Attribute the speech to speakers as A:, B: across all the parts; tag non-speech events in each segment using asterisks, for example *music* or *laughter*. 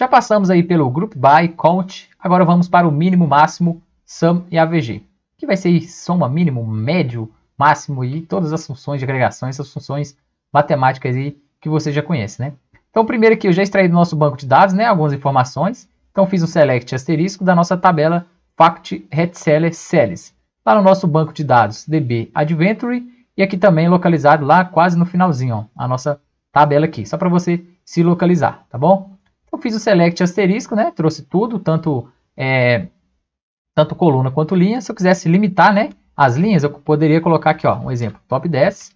A: Já passamos aí pelo Group By, Count, agora vamos para o mínimo, máximo, sum e AVG, que vai ser soma mínimo, médio, máximo e todas as funções de agregação, essas funções matemáticas aí que você já conhece, né? Então, primeiro aqui eu já extraí do nosso banco de dados, né, algumas informações. Então, fiz um select asterisco da nossa tabela fact retseller sales. Lá no nosso banco de dados DB Adventure e aqui também localizado lá quase no finalzinho, ó, a nossa tabela aqui, só para você se localizar, tá bom? Eu fiz o select asterisco, né? Trouxe tudo, tanto, é, tanto coluna quanto linha. Se eu quisesse limitar, né? As linhas, eu poderia colocar aqui, ó, um exemplo, top 10,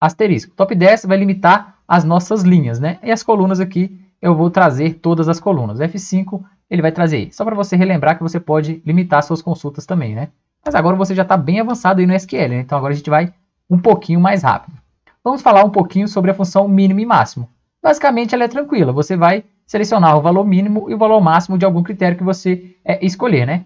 A: asterisco. Top 10 vai limitar as nossas linhas, né? E as colunas aqui, eu vou trazer todas as colunas. F5, ele vai trazer aí. Só para você relembrar que você pode limitar suas consultas também, né? Mas agora você já está bem avançado aí no SQL, né? Então agora a gente vai um pouquinho mais rápido. Vamos falar um pouquinho sobre a função mínimo e máximo. Basicamente, ela é tranquila. Você vai selecionar o valor mínimo e o valor máximo de algum critério que você é, escolher, né?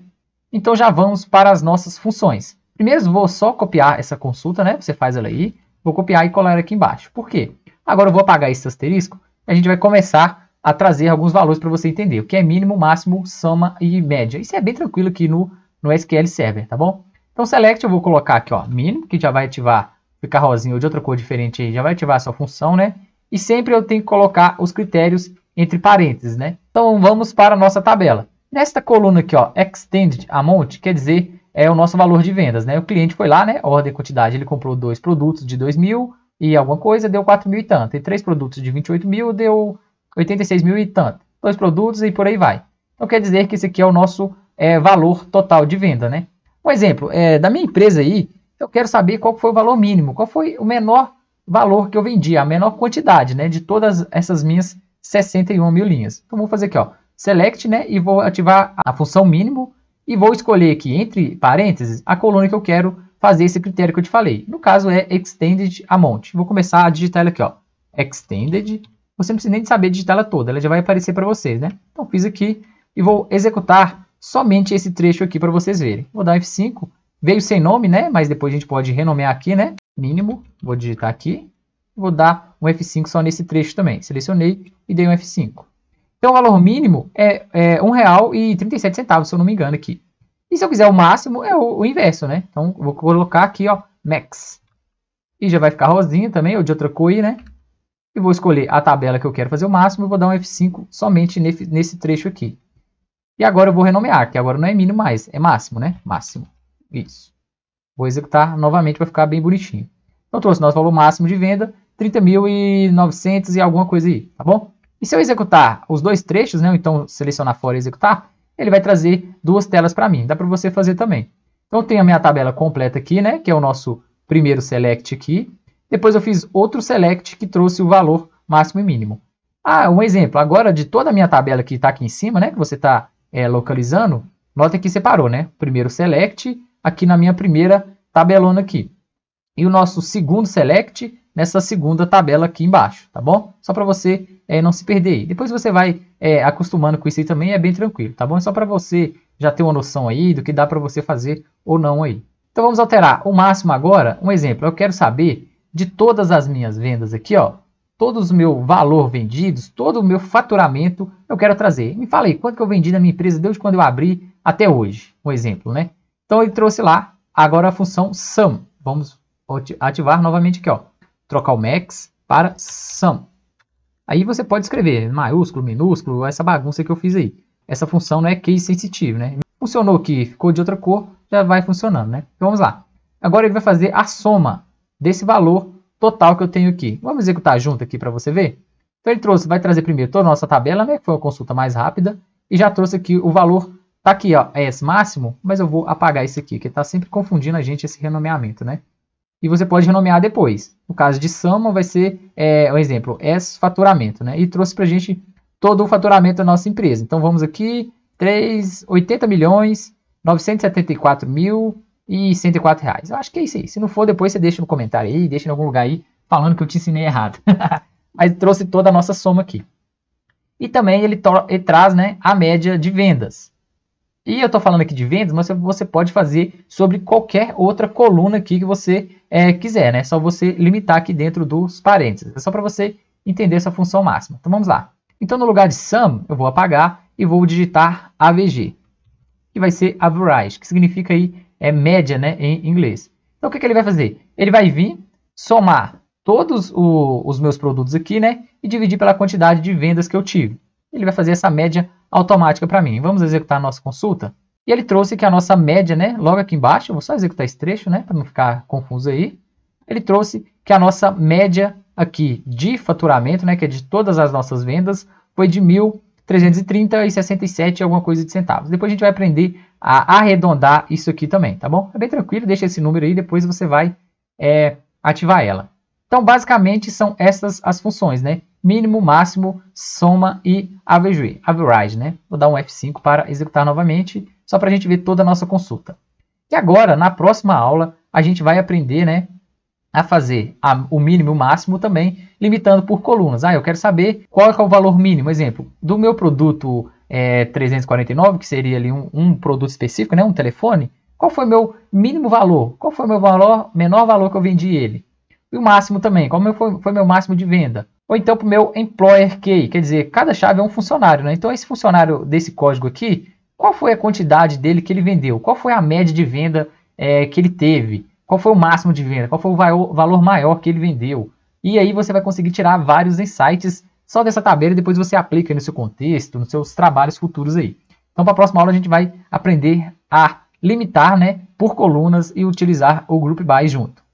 A: Então já vamos para as nossas funções. Primeiro vou só copiar essa consulta, né? Você faz ela aí. Vou copiar e colar aqui embaixo. Por quê? Agora eu vou apagar esse asterisco e a gente vai começar a trazer alguns valores para você entender. O que é mínimo, máximo, soma e média. Isso é bem tranquilo aqui no, no SQL Server, tá bom? Então select, eu vou colocar aqui, ó, mínimo, que já vai ativar, ficar rosinho ou de outra cor diferente aí, já vai ativar a sua função, né? E sempre eu tenho que colocar os critérios entre parênteses, né? Então vamos para a nossa tabela. Nesta coluna aqui, ó, Extended Amount, quer dizer, é o nosso valor de vendas, né? O cliente foi lá, né? Ordem quantidade, ele comprou dois produtos de 2 mil e alguma coisa, deu 4 mil e tanto. E três produtos de 28 mil, deu 86 mil e tanto. Dois produtos e por aí vai. Então quer dizer que esse aqui é o nosso é, valor total de venda, né? Um exemplo, é, da minha empresa aí, eu quero saber qual foi o valor mínimo, qual foi o menor valor que eu vendi, a menor quantidade, né? De todas essas minhas 61 mil linhas. Então, vou fazer aqui, ó, select, né, e vou ativar a função mínimo e vou escolher aqui, entre parênteses, a coluna que eu quero fazer esse critério que eu te falei. No caso, é extended amount. Vou começar a digitar ela aqui, ó, extended. Você não precisa nem saber digitar ela toda, ela já vai aparecer para vocês, né? Então, fiz aqui e vou executar somente esse trecho aqui para vocês verem. Vou dar um F5, veio sem nome, né, mas depois a gente pode renomear aqui, né, mínimo, vou digitar aqui, Vou dar um F5 só nesse trecho também. Selecionei e dei um F5. Então, o valor mínimo é, é R$ se eu não me engano aqui. E se eu quiser o máximo, é o, o inverso, né? Então, vou colocar aqui, ó, max. E já vai ficar rosinha também, ou de outra cor, né? E vou escolher a tabela que eu quero fazer o máximo e vou dar um F5 somente nesse trecho aqui. E agora eu vou renomear, que agora não é mínimo mais, é máximo, né? Máximo. Isso. Vou executar novamente para ficar bem bonitinho. Então, trouxe nosso valor máximo de venda 30.900 e alguma coisa aí, tá bom? E se eu executar os dois trechos, né, então selecionar fora e executar, ele vai trazer duas telas para mim. Dá para você fazer também. Então eu tenho a minha tabela completa aqui, né, que é o nosso primeiro select aqui. Depois eu fiz outro select que trouxe o valor máximo e mínimo. Ah, um exemplo. Agora de toda a minha tabela que está aqui em cima, né, que você está é, localizando, nota que separou, né? Primeiro select aqui na minha primeira tabelona aqui. E o nosso segundo select nessa segunda tabela aqui embaixo, tá bom? Só para você é, não se perder aí. Depois você vai é, acostumando com isso aí também, é bem tranquilo, tá bom? É só para você já ter uma noção aí do que dá para você fazer ou não aí. Então vamos alterar o máximo agora. Um exemplo, eu quero saber de todas as minhas vendas aqui, ó, todos o meu valor vendidos, todo o meu faturamento eu quero trazer. Me fala aí, quanto que eu vendi na minha empresa desde quando eu abri até hoje? Um exemplo, né? Então ele trouxe lá agora a função sum. Vamos ativar novamente aqui, ó trocar o max para sum. Aí você pode escrever maiúsculo, minúsculo, essa bagunça que eu fiz aí. Essa função não é case sensitive, né? Funcionou que ficou de outra cor, já vai funcionando, né? Então vamos lá. Agora ele vai fazer a soma desse valor total que eu tenho aqui. Vamos executar junto aqui para você ver? Então ele trouxe, vai trazer primeiro toda a nossa tabela, né? foi uma consulta mais rápida. E já trouxe aqui o valor, tá aqui, ó, é S máximo, mas eu vou apagar isso aqui, que está sempre confundindo a gente esse renomeamento, né? e você pode renomear depois. No caso de soma, vai ser é, um exemplo, S faturamento, né? E trouxe para a gente todo o faturamento da nossa empresa. Então vamos aqui, 3, 80 milhões, 974 mil e 104 reais. Eu acho que é isso aí. Se não for, depois você deixa no comentário aí, deixa em algum lugar aí, falando que eu te ensinei errado. *laughs* Mas trouxe toda a nossa soma aqui. E também ele, ele traz né, a média de vendas. E eu estou falando aqui de vendas, mas você pode fazer sobre qualquer outra coluna aqui que você é, quiser, né? É só você limitar aqui dentro dos parênteses. É só para você entender essa função máxima. Então vamos lá. Então no lugar de sum, eu vou apagar e vou digitar AVG, que vai ser average, que significa aí é média, né, em inglês. Então o que, que ele vai fazer? Ele vai vir somar todos o, os meus produtos aqui, né, e dividir pela quantidade de vendas que eu tive. Ele vai fazer essa média automática para mim. Vamos executar a nossa consulta? E ele trouxe que a nossa média, né, logo aqui embaixo, vou só executar esse trecho, né, para não ficar confuso aí. Ele trouxe que a nossa média aqui de faturamento, né, que é de todas as nossas vendas, foi de 1.330,67 alguma coisa de centavos. Depois a gente vai aprender a arredondar isso aqui também, tá bom? É bem tranquilo, deixa esse número aí, depois você vai é, ativar ela. Então, basicamente, são essas as funções, né? mínimo, máximo, soma e average, average né? Vou dar um F5 para executar novamente, só para a gente ver toda a nossa consulta. E agora, na próxima aula, a gente vai aprender né, a fazer a, o mínimo e o máximo também, limitando por colunas. Ah, eu quero saber qual é o valor mínimo. Exemplo, do meu produto é, 349, que seria ali um, um produto específico, né, um telefone, qual foi o meu mínimo valor? Qual foi o meu valor, menor valor que eu vendi ele? E o máximo também, qual foi, foi meu máximo de venda? ou então para o meu employer key, quer dizer, cada chave é um funcionário, né? Então esse funcionário desse código aqui, qual foi a quantidade dele que ele vendeu? Qual foi a média de venda é, que ele teve? Qual foi o máximo de venda? Qual foi o valor maior que ele vendeu? E aí você vai conseguir tirar vários insights só dessa tabela e depois você aplica no seu contexto, nos seus trabalhos futuros aí. Então para a próxima aula a gente vai aprender a limitar, né, por colunas e utilizar o group by junto.